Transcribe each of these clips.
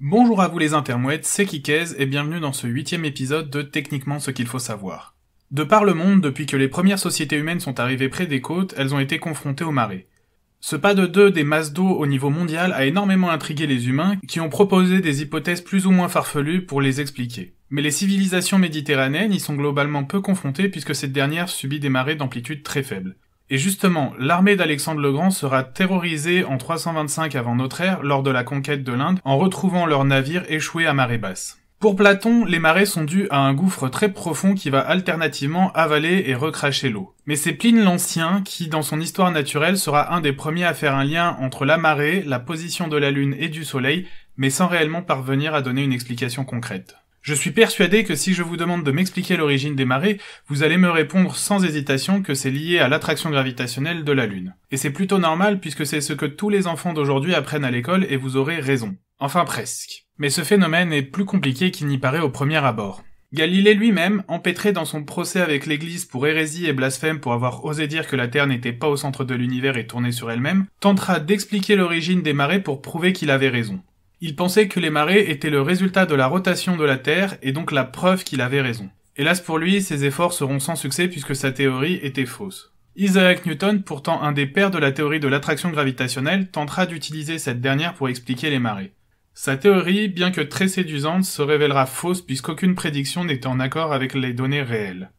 Bonjour à vous les intermouettes, c'est Kikez et bienvenue dans ce huitième épisode de Techniquement ce qu'il faut savoir. De par le monde, depuis que les premières sociétés humaines sont arrivées près des côtes, elles ont été confrontées aux marées. Ce pas de deux des masses d'eau au niveau mondial a énormément intrigué les humains, qui ont proposé des hypothèses plus ou moins farfelues pour les expliquer. Mais les civilisations méditerranéennes y sont globalement peu confrontées puisque cette dernière subit des marées d'amplitude très faible. Et justement, l'armée d'Alexandre le Grand sera terrorisée en 325 avant notre ère lors de la conquête de l'Inde en retrouvant leurs navires échoués à marée basse. Pour Platon, les marées sont dues à un gouffre très profond qui va alternativement avaler et recracher l'eau. Mais c'est Pline l'Ancien qui, dans son histoire naturelle, sera un des premiers à faire un lien entre la marée, la position de la Lune et du Soleil, mais sans réellement parvenir à donner une explication concrète. Je suis persuadé que si je vous demande de m'expliquer l'origine des marées, vous allez me répondre sans hésitation que c'est lié à l'attraction gravitationnelle de la Lune. Et c'est plutôt normal puisque c'est ce que tous les enfants d'aujourd'hui apprennent à l'école et vous aurez raison. Enfin presque. Mais ce phénomène est plus compliqué qu'il n'y paraît au premier abord. Galilée lui-même, empêtré dans son procès avec l'Église pour hérésie et blasphème pour avoir osé dire que la Terre n'était pas au centre de l'univers et tournée sur elle-même, tentera d'expliquer l'origine des marées pour prouver qu'il avait raison. Il pensait que les marées étaient le résultat de la rotation de la Terre et donc la preuve qu'il avait raison. Hélas pour lui, ses efforts seront sans succès puisque sa théorie était fausse. Isaac Newton, pourtant un des pères de la théorie de l'attraction gravitationnelle, tentera d'utiliser cette dernière pour expliquer les marées. Sa théorie, bien que très séduisante, se révélera fausse puisqu'aucune prédiction n'était en accord avec les données réelles.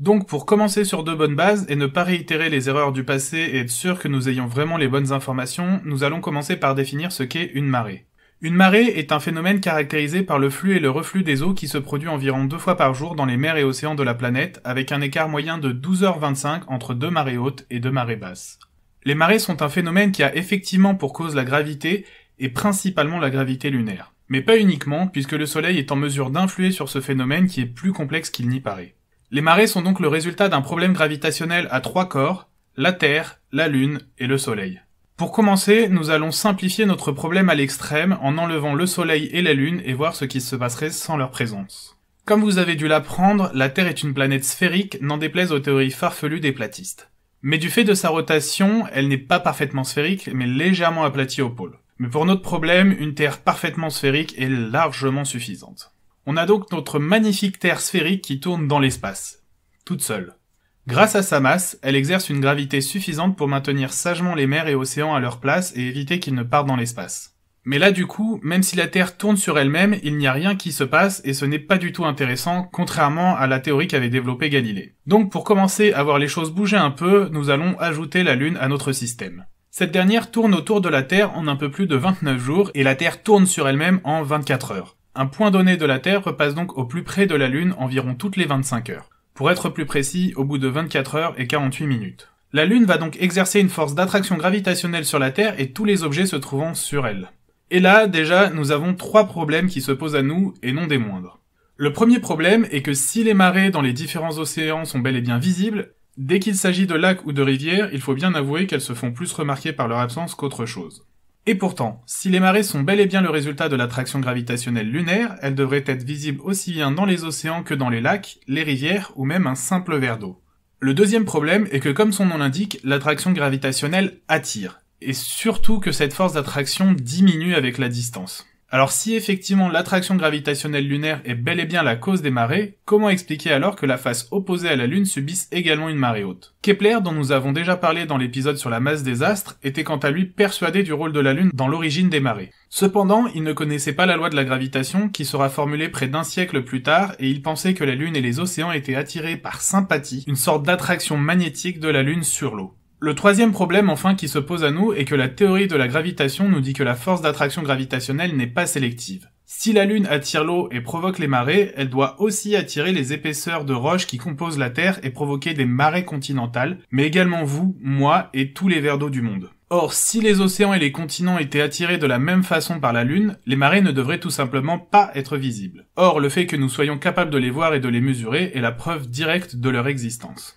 Donc pour commencer sur de bonnes bases et ne pas réitérer les erreurs du passé et être sûr que nous ayons vraiment les bonnes informations, nous allons commencer par définir ce qu'est une marée. Une marée est un phénomène caractérisé par le flux et le reflux des eaux qui se produit environ deux fois par jour dans les mers et océans de la planète, avec un écart moyen de 12h25 entre deux marées hautes et deux marées basses. Les marées sont un phénomène qui a effectivement pour cause la gravité, et principalement la gravité lunaire. Mais pas uniquement, puisque le Soleil est en mesure d'influer sur ce phénomène qui est plus complexe qu'il n'y paraît. Les marées sont donc le résultat d'un problème gravitationnel à trois corps, la Terre, la Lune et le Soleil. Pour commencer, nous allons simplifier notre problème à l'extrême en enlevant le Soleil et la Lune et voir ce qui se passerait sans leur présence. Comme vous avez dû l'apprendre, la Terre est une planète sphérique, n'en déplaise aux théories farfelues des platistes. Mais du fait de sa rotation, elle n'est pas parfaitement sphérique, mais légèrement aplatie au pôle. Mais pour notre problème, une Terre parfaitement sphérique est largement suffisante. On a donc notre magnifique Terre sphérique qui tourne dans l'espace. Toute seule. Grâce à sa masse, elle exerce une gravité suffisante pour maintenir sagement les mers et océans à leur place et éviter qu'ils ne partent dans l'espace. Mais là du coup, même si la Terre tourne sur elle-même, il n'y a rien qui se passe et ce n'est pas du tout intéressant, contrairement à la théorie qu'avait développée Galilée. Donc pour commencer à voir les choses bouger un peu, nous allons ajouter la Lune à notre système. Cette dernière tourne autour de la Terre en un peu plus de 29 jours et la Terre tourne sur elle-même en 24 heures. Un point donné de la Terre repasse donc au plus près de la Lune environ toutes les 25 heures. Pour être plus précis, au bout de 24 heures et 48 minutes. La Lune va donc exercer une force d'attraction gravitationnelle sur la Terre et tous les objets se trouvant sur elle. Et là, déjà, nous avons trois problèmes qui se posent à nous, et non des moindres. Le premier problème est que si les marées dans les différents océans sont bel et bien visibles, dès qu'il s'agit de lacs ou de rivières, il faut bien avouer qu'elles se font plus remarquer par leur absence qu'autre chose. Et pourtant, si les marées sont bel et bien le résultat de l'attraction gravitationnelle lunaire, elles devraient être visibles aussi bien dans les océans que dans les lacs, les rivières ou même un simple verre d'eau. Le deuxième problème est que comme son nom l'indique, l'attraction gravitationnelle attire, et surtout que cette force d'attraction diminue avec la distance. Alors si effectivement l'attraction gravitationnelle lunaire est bel et bien la cause des marées, comment expliquer alors que la face opposée à la Lune subisse également une marée haute Kepler, dont nous avons déjà parlé dans l'épisode sur la masse des astres, était quant à lui persuadé du rôle de la Lune dans l'origine des marées. Cependant, il ne connaissait pas la loi de la gravitation qui sera formulée près d'un siècle plus tard et il pensait que la Lune et les océans étaient attirés par sympathie, une sorte d'attraction magnétique de la Lune sur l'eau. Le troisième problème enfin qui se pose à nous est que la théorie de la gravitation nous dit que la force d'attraction gravitationnelle n'est pas sélective. Si la Lune attire l'eau et provoque les marées, elle doit aussi attirer les épaisseurs de roches qui composent la Terre et provoquer des marées continentales, mais également vous, moi et tous les vers d'eau du monde. Or, si les océans et les continents étaient attirés de la même façon par la Lune, les marées ne devraient tout simplement pas être visibles. Or, le fait que nous soyons capables de les voir et de les mesurer est la preuve directe de leur existence.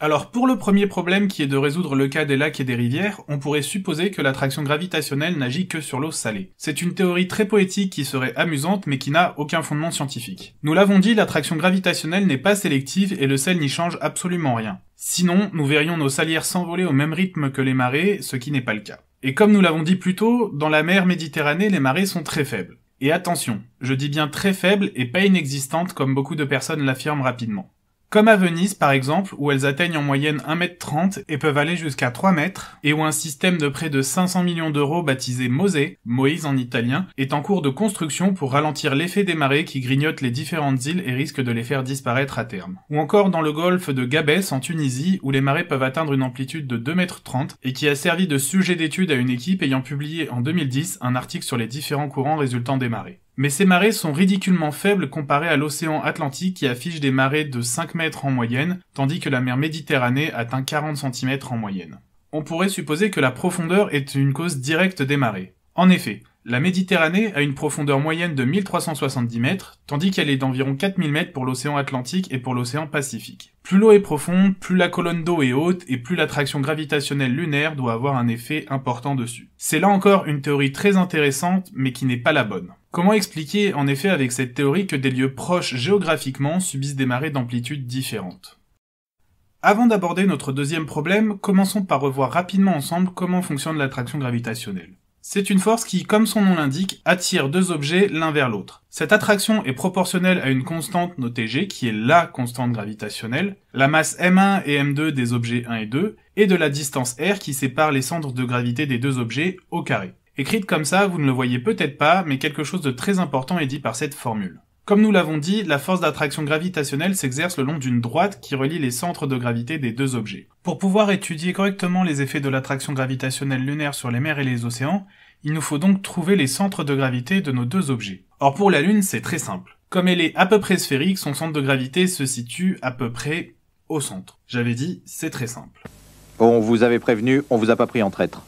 Alors pour le premier problème qui est de résoudre le cas des lacs et des rivières, on pourrait supposer que l'attraction gravitationnelle n'agit que sur l'eau salée. C'est une théorie très poétique qui serait amusante mais qui n'a aucun fondement scientifique. Nous l'avons dit, l'attraction gravitationnelle n'est pas sélective et le sel n'y change absolument rien. Sinon, nous verrions nos salières s'envoler au même rythme que les marées, ce qui n'est pas le cas. Et comme nous l'avons dit plus tôt, dans la mer Méditerranée, les marées sont très faibles. Et attention, je dis bien très faibles et pas inexistantes comme beaucoup de personnes l'affirment rapidement. Comme à Venise par exemple, où elles atteignent en moyenne 1m30 et peuvent aller jusqu'à 3 mètres, et où un système de près de 500 millions d'euros baptisé MOSE, Moïse en italien, est en cours de construction pour ralentir l'effet des marées qui grignotent les différentes îles et risquent de les faire disparaître à terme. Ou encore dans le golfe de Gabès en Tunisie, où les marées peuvent atteindre une amplitude de 2m30 et qui a servi de sujet d'étude à une équipe ayant publié en 2010 un article sur les différents courants résultant des marées mais ces marées sont ridiculement faibles comparées à l'océan Atlantique qui affiche des marées de 5 mètres en moyenne, tandis que la mer Méditerranée atteint 40 cm en moyenne. On pourrait supposer que la profondeur est une cause directe des marées. En effet, la Méditerranée a une profondeur moyenne de 1370 mètres, tandis qu'elle est d'environ 4000 mètres pour l'océan Atlantique et pour l'océan Pacifique. Plus l'eau est profonde, plus la colonne d'eau est haute et plus l'attraction gravitationnelle lunaire doit avoir un effet important dessus. C'est là encore une théorie très intéressante, mais qui n'est pas la bonne. Comment expliquer en effet avec cette théorie que des lieux proches géographiquement subissent des marées d'amplitude différentes Avant d'aborder notre deuxième problème, commençons par revoir rapidement ensemble comment fonctionne l'attraction gravitationnelle. C'est une force qui, comme son nom l'indique, attire deux objets l'un vers l'autre. Cette attraction est proportionnelle à une constante notée g, qui est la constante gravitationnelle, la masse m1 et m2 des objets 1 et 2, et de la distance r qui sépare les centres de gravité des deux objets au carré. Écrite comme ça, vous ne le voyez peut-être pas, mais quelque chose de très important est dit par cette formule. Comme nous l'avons dit, la force d'attraction gravitationnelle s'exerce le long d'une droite qui relie les centres de gravité des deux objets. Pour pouvoir étudier correctement les effets de l'attraction gravitationnelle lunaire sur les mers et les océans, il nous faut donc trouver les centres de gravité de nos deux objets. Or pour la Lune, c'est très simple. Comme elle est à peu près sphérique, son centre de gravité se situe à peu près au centre. J'avais dit, c'est très simple. On vous avait prévenu, on vous a pas pris en traître.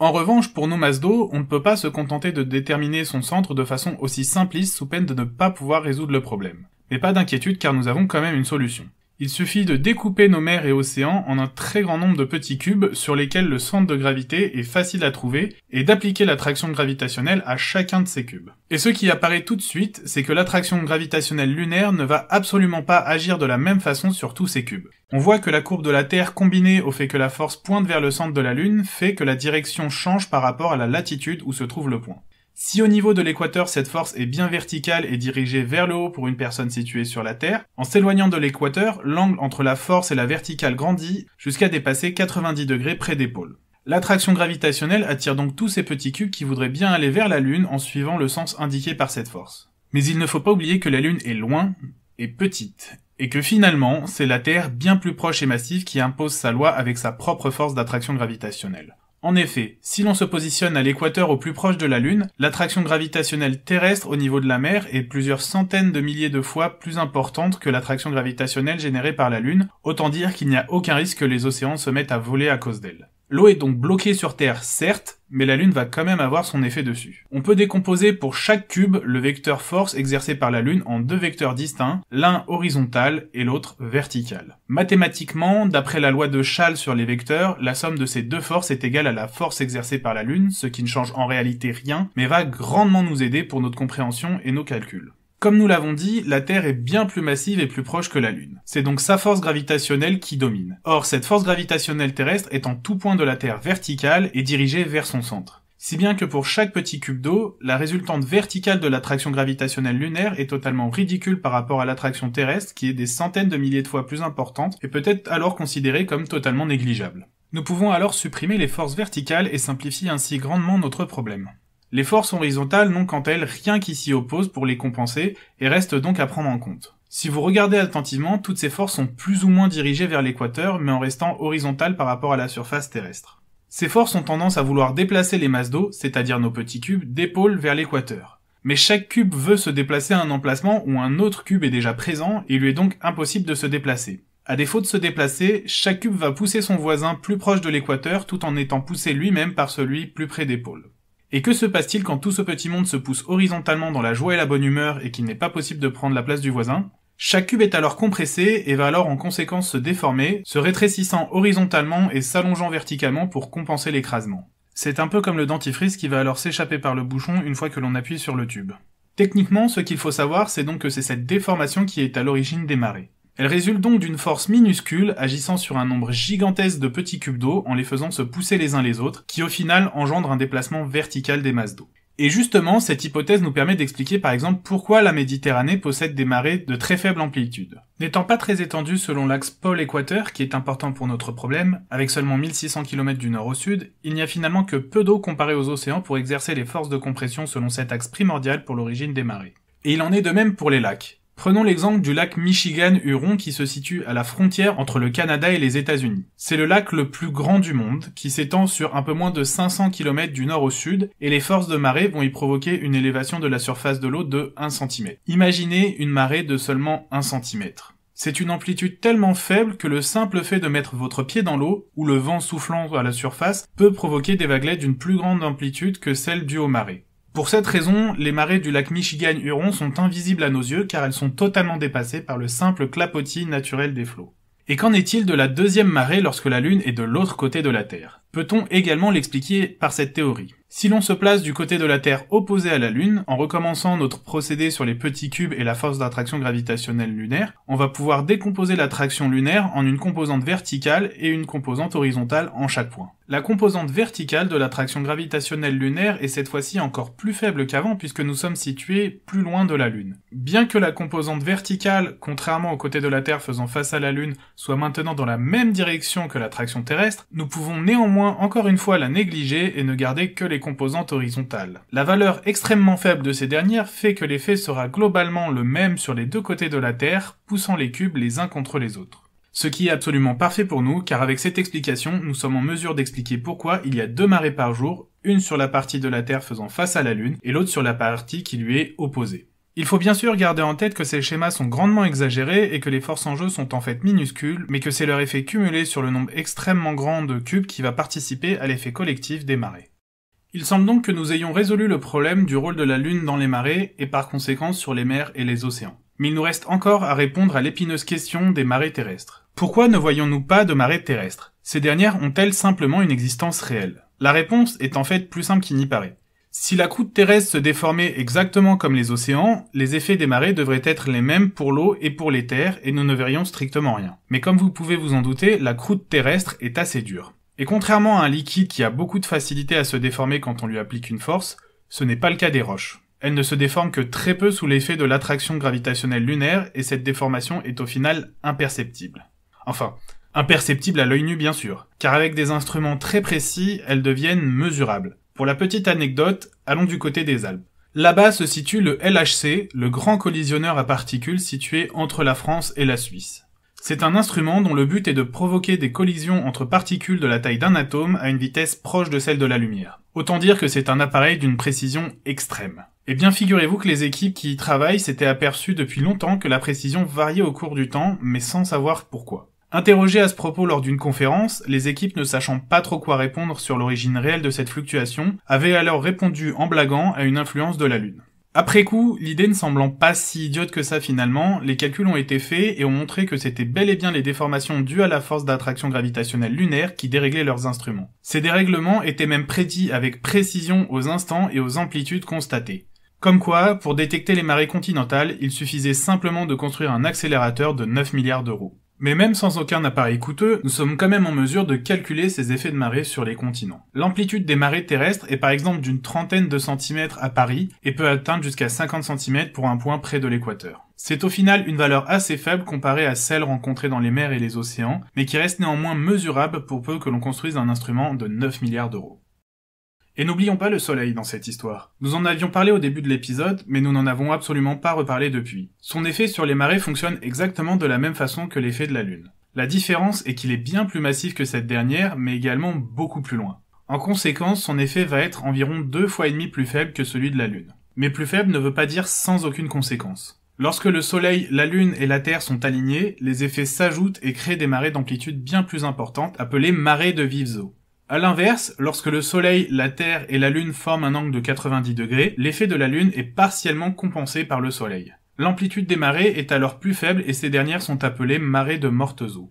En revanche, pour nos d'eau, on ne peut pas se contenter de déterminer son centre de façon aussi simpliste sous peine de ne pas pouvoir résoudre le problème. Mais pas d'inquiétude car nous avons quand même une solution. Il suffit de découper nos mers et océans en un très grand nombre de petits cubes sur lesquels le centre de gravité est facile à trouver et d'appliquer l'attraction gravitationnelle à chacun de ces cubes. Et ce qui apparaît tout de suite, c'est que l'attraction gravitationnelle lunaire ne va absolument pas agir de la même façon sur tous ces cubes. On voit que la courbe de la Terre combinée au fait que la force pointe vers le centre de la Lune fait que la direction change par rapport à la latitude où se trouve le point. Si au niveau de l'équateur cette force est bien verticale et dirigée vers le haut pour une personne située sur la Terre, en s'éloignant de l'équateur, l'angle entre la force et la verticale grandit jusqu'à dépasser 90 degrés près des pôles. L'attraction gravitationnelle attire donc tous ces petits cubes qui voudraient bien aller vers la Lune en suivant le sens indiqué par cette force. Mais il ne faut pas oublier que la Lune est loin et petite, et que finalement, c'est la Terre bien plus proche et massive qui impose sa loi avec sa propre force d'attraction gravitationnelle. En effet, si l'on se positionne à l'équateur au plus proche de la Lune, l'attraction gravitationnelle terrestre au niveau de la mer est plusieurs centaines de milliers de fois plus importante que l'attraction gravitationnelle générée par la Lune, autant dire qu'il n'y a aucun risque que les océans se mettent à voler à cause d'elle. L'eau est donc bloquée sur Terre, certes, mais la Lune va quand même avoir son effet dessus. On peut décomposer pour chaque cube le vecteur force exercé par la Lune en deux vecteurs distincts, l'un horizontal et l'autre vertical. Mathématiquement, d'après la loi de Schall sur les vecteurs, la somme de ces deux forces est égale à la force exercée par la Lune, ce qui ne change en réalité rien, mais va grandement nous aider pour notre compréhension et nos calculs. Comme nous l'avons dit, la Terre est bien plus massive et plus proche que la Lune. C'est donc sa force gravitationnelle qui domine. Or, cette force gravitationnelle terrestre est en tout point de la Terre verticale et dirigée vers son centre. Si bien que pour chaque petit cube d'eau, la résultante verticale de l'attraction gravitationnelle lunaire est totalement ridicule par rapport à l'attraction terrestre qui est des centaines de milliers de fois plus importante et peut-être alors considérée comme totalement négligeable. Nous pouvons alors supprimer les forces verticales et simplifier ainsi grandement notre problème. Les forces horizontales n'ont quant à elles rien qui s'y oppose pour les compenser et restent donc à prendre en compte. Si vous regardez attentivement, toutes ces forces sont plus ou moins dirigées vers l'équateur mais en restant horizontales par rapport à la surface terrestre. Ces forces ont tendance à vouloir déplacer les masses d'eau, c'est-à-dire nos petits cubes, d'épaule vers l'équateur. Mais chaque cube veut se déplacer à un emplacement où un autre cube est déjà présent et lui est donc impossible de se déplacer. À défaut de se déplacer, chaque cube va pousser son voisin plus proche de l'équateur tout en étant poussé lui-même par celui plus près des pôles. Et que se passe-t-il quand tout ce petit monde se pousse horizontalement dans la joie et la bonne humeur et qu'il n'est pas possible de prendre la place du voisin Chaque cube est alors compressé et va alors en conséquence se déformer, se rétrécissant horizontalement et s'allongeant verticalement pour compenser l'écrasement. C'est un peu comme le dentifrice qui va alors s'échapper par le bouchon une fois que l'on appuie sur le tube. Techniquement, ce qu'il faut savoir, c'est donc que c'est cette déformation qui est à l'origine des marées. Elle résulte donc d'une force minuscule agissant sur un nombre gigantesque de petits cubes d'eau en les faisant se pousser les uns les autres, qui au final engendre un déplacement vertical des masses d'eau. Et justement, cette hypothèse nous permet d'expliquer par exemple pourquoi la Méditerranée possède des marées de très faible amplitude. N'étant pas très étendue selon l'axe pôle-équateur, qui est important pour notre problème, avec seulement 1600 km du nord au sud, il n'y a finalement que peu d'eau comparée aux océans pour exercer les forces de compression selon cet axe primordial pour l'origine des marées. Et il en est de même pour les lacs. Prenons l'exemple du lac Michigan-Huron qui se situe à la frontière entre le Canada et les États-Unis. C'est le lac le plus grand du monde, qui s'étend sur un peu moins de 500 km du nord au sud, et les forces de marée vont y provoquer une élévation de la surface de l'eau de 1 cm. Imaginez une marée de seulement 1 cm. C'est une amplitude tellement faible que le simple fait de mettre votre pied dans l'eau, ou le vent soufflant à la surface, peut provoquer des vaguelets d'une plus grande amplitude que celle due aux marées. Pour cette raison, les marées du lac Michigan-Huron sont invisibles à nos yeux car elles sont totalement dépassées par le simple clapotis naturel des flots. Et qu'en est-il de la deuxième marée lorsque la Lune est de l'autre côté de la Terre peut-on également l'expliquer par cette théorie. Si l'on se place du côté de la Terre opposé à la Lune, en recommençant notre procédé sur les petits cubes et la force d'attraction gravitationnelle lunaire, on va pouvoir décomposer l'attraction lunaire en une composante verticale et une composante horizontale en chaque point. La composante verticale de l'attraction gravitationnelle lunaire est cette fois-ci encore plus faible qu'avant puisque nous sommes situés plus loin de la Lune. Bien que la composante verticale, contrairement au côté de la Terre faisant face à la Lune, soit maintenant dans la même direction que l'attraction terrestre, nous pouvons néanmoins encore une fois la négliger et ne garder que les composantes horizontales. La valeur extrêmement faible de ces dernières fait que l'effet sera globalement le même sur les deux côtés de la Terre, poussant les cubes les uns contre les autres. Ce qui est absolument parfait pour nous, car avec cette explication, nous sommes en mesure d'expliquer pourquoi il y a deux marées par jour, une sur la partie de la Terre faisant face à la Lune et l'autre sur la partie qui lui est opposée. Il faut bien sûr garder en tête que ces schémas sont grandement exagérés et que les forces en jeu sont en fait minuscules, mais que c'est leur effet cumulé sur le nombre extrêmement grand de cubes qui va participer à l'effet collectif des marées. Il semble donc que nous ayons résolu le problème du rôle de la Lune dans les marées et par conséquent sur les mers et les océans. Mais il nous reste encore à répondre à l'épineuse question des marées terrestres. Pourquoi ne voyons-nous pas de marées terrestres Ces dernières ont-elles simplement une existence réelle La réponse est en fait plus simple qu'il n'y paraît. Si la croûte terrestre se déformait exactement comme les océans, les effets des marées devraient être les mêmes pour l'eau et pour les terres, et nous ne verrions strictement rien. Mais comme vous pouvez vous en douter, la croûte terrestre est assez dure. Et contrairement à un liquide qui a beaucoup de facilité à se déformer quand on lui applique une force, ce n'est pas le cas des roches. Elles ne se déforment que très peu sous l'effet de l'attraction gravitationnelle lunaire, et cette déformation est au final imperceptible. Enfin, imperceptible à l'œil nu bien sûr, car avec des instruments très précis, elles deviennent mesurables. Pour la petite anecdote, allons du côté des Alpes. Là-bas se situe le LHC, le grand collisionneur à particules situé entre la France et la Suisse. C'est un instrument dont le but est de provoquer des collisions entre particules de la taille d'un atome à une vitesse proche de celle de la lumière. Autant dire que c'est un appareil d'une précision extrême. Eh bien, figurez-vous que les équipes qui y travaillent s'étaient aperçues depuis longtemps que la précision variait au cours du temps, mais sans savoir pourquoi. Interrogés à ce propos lors d'une conférence, les équipes ne sachant pas trop quoi répondre sur l'origine réelle de cette fluctuation, avaient alors répondu en blaguant à une influence de la Lune. Après coup, l'idée ne semblant pas si idiote que ça finalement, les calculs ont été faits et ont montré que c'était bel et bien les déformations dues à la force d'attraction gravitationnelle lunaire qui déréglaient leurs instruments. Ces dérèglements étaient même prédits avec précision aux instants et aux amplitudes constatées. Comme quoi, pour détecter les marées continentales, il suffisait simplement de construire un accélérateur de 9 milliards d'euros. Mais même sans aucun appareil coûteux, nous sommes quand même en mesure de calculer ces effets de marée sur les continents. L'amplitude des marées terrestres est par exemple d'une trentaine de centimètres à Paris et peut atteindre jusqu'à 50 centimètres pour un point près de l'équateur. C'est au final une valeur assez faible comparée à celle rencontrée dans les mers et les océans, mais qui reste néanmoins mesurable pour peu que l'on construise un instrument de 9 milliards d'euros. Et n'oublions pas le soleil dans cette histoire. Nous en avions parlé au début de l'épisode, mais nous n'en avons absolument pas reparlé depuis. Son effet sur les marées fonctionne exactement de la même façon que l'effet de la Lune. La différence est qu'il est bien plus massif que cette dernière, mais également beaucoup plus loin. En conséquence, son effet va être environ deux fois et demi plus faible que celui de la Lune. Mais plus faible ne veut pas dire sans aucune conséquence. Lorsque le Soleil, la Lune et la Terre sont alignés, les effets s'ajoutent et créent des marées d'amplitude bien plus importantes, appelées marées de vives eaux. À l'inverse, lorsque le Soleil, la Terre et la Lune forment un angle de 90 degrés, l'effet de la Lune est partiellement compensé par le Soleil. L'amplitude des marées est alors plus faible et ces dernières sont appelées marées de mortes eaux.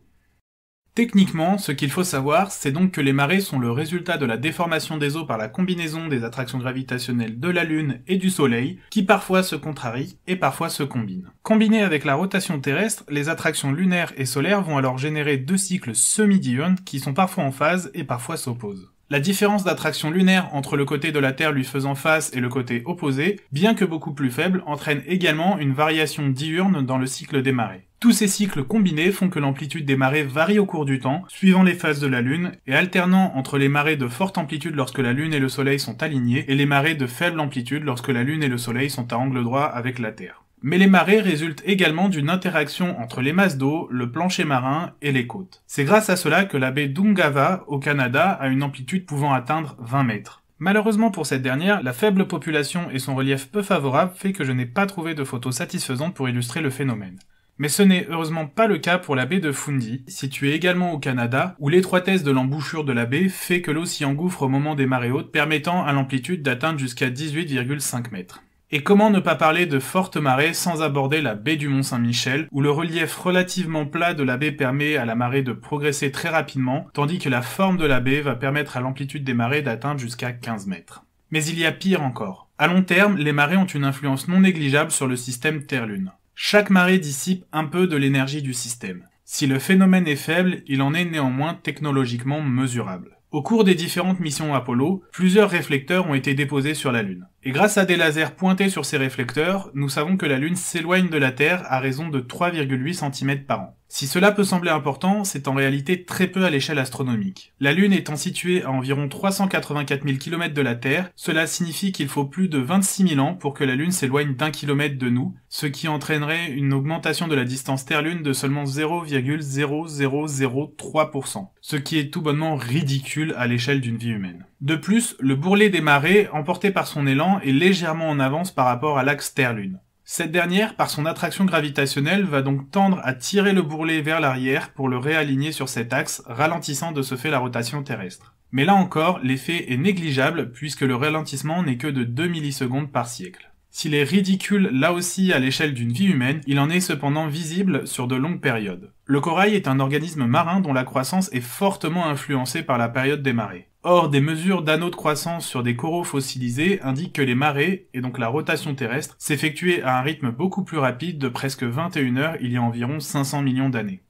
Techniquement, ce qu'il faut savoir, c'est donc que les marées sont le résultat de la déformation des eaux par la combinaison des attractions gravitationnelles de la Lune et du Soleil, qui parfois se contrarient et parfois se combinent. Combinées avec la rotation terrestre, les attractions lunaires et solaires vont alors générer deux cycles semi-diurnes qui sont parfois en phase et parfois s'opposent. La différence d'attraction lunaire entre le côté de la Terre lui faisant face et le côté opposé, bien que beaucoup plus faible, entraîne également une variation diurne dans le cycle des marées. Tous ces cycles combinés font que l'amplitude des marées varie au cours du temps, suivant les phases de la Lune, et alternant entre les marées de forte amplitude lorsque la Lune et le Soleil sont alignés, et les marées de faible amplitude lorsque la Lune et le Soleil sont à angle droit avec la Terre. Mais les marées résultent également d'une interaction entre les masses d'eau, le plancher marin et les côtes. C'est grâce à cela que la baie d'Ungava au Canada a une amplitude pouvant atteindre 20 mètres. Malheureusement pour cette dernière, la faible population et son relief peu favorable fait que je n'ai pas trouvé de photos satisfaisantes pour illustrer le phénomène. Mais ce n'est heureusement pas le cas pour la baie de Fundy, située également au Canada, où l'étroitesse de l'embouchure de la baie fait que l'eau s'y engouffre au moment des marées hautes, permettant à l'amplitude d'atteindre jusqu'à 18,5 mètres. Et comment ne pas parler de fortes marées sans aborder la baie du Mont-Saint-Michel, où le relief relativement plat de la baie permet à la marée de progresser très rapidement, tandis que la forme de la baie va permettre à l'amplitude des marées d'atteindre jusqu'à 15 mètres. Mais il y a pire encore. À long terme, les marées ont une influence non négligeable sur le système Terre-Lune. Chaque marée dissipe un peu de l'énergie du système. Si le phénomène est faible, il en est néanmoins technologiquement mesurable. Au cours des différentes missions Apollo, plusieurs réflecteurs ont été déposés sur la Lune. Et grâce à des lasers pointés sur ces réflecteurs, nous savons que la Lune s'éloigne de la Terre à raison de 3,8 cm par an. Si cela peut sembler important, c'est en réalité très peu à l'échelle astronomique. La Lune étant située à environ 384 000 km de la Terre, cela signifie qu'il faut plus de 26 000 ans pour que la Lune s'éloigne d'un kilomètre de nous, ce qui entraînerait une augmentation de la distance Terre-Lune de seulement 0,0003%, ce qui est tout bonnement ridicule à l'échelle d'une vie humaine. De plus, le bourrelet des marées, emporté par son élan, est légèrement en avance par rapport à l'axe Terre-Lune. Cette dernière, par son attraction gravitationnelle, va donc tendre à tirer le bourrelet vers l'arrière pour le réaligner sur cet axe, ralentissant de ce fait la rotation terrestre. Mais là encore, l'effet est négligeable puisque le ralentissement n'est que de 2 millisecondes par siècle. S'il est ridicule là aussi à l'échelle d'une vie humaine, il en est cependant visible sur de longues périodes. Le corail est un organisme marin dont la croissance est fortement influencée par la période des marées. Or, des mesures d'anneaux de croissance sur des coraux fossilisés indiquent que les marées, et donc la rotation terrestre, s'effectuaient à un rythme beaucoup plus rapide de presque 21 heures il y a environ 500 millions d'années.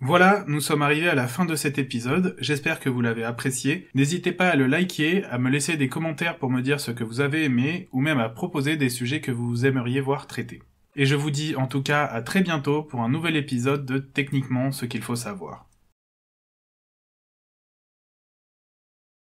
Voilà, nous sommes arrivés à la fin de cet épisode, j'espère que vous l'avez apprécié. N'hésitez pas à le liker, à me laisser des commentaires pour me dire ce que vous avez aimé, ou même à proposer des sujets que vous aimeriez voir traités. Et je vous dis en tout cas à très bientôt pour un nouvel épisode de Techniquement ce qu'il faut savoir.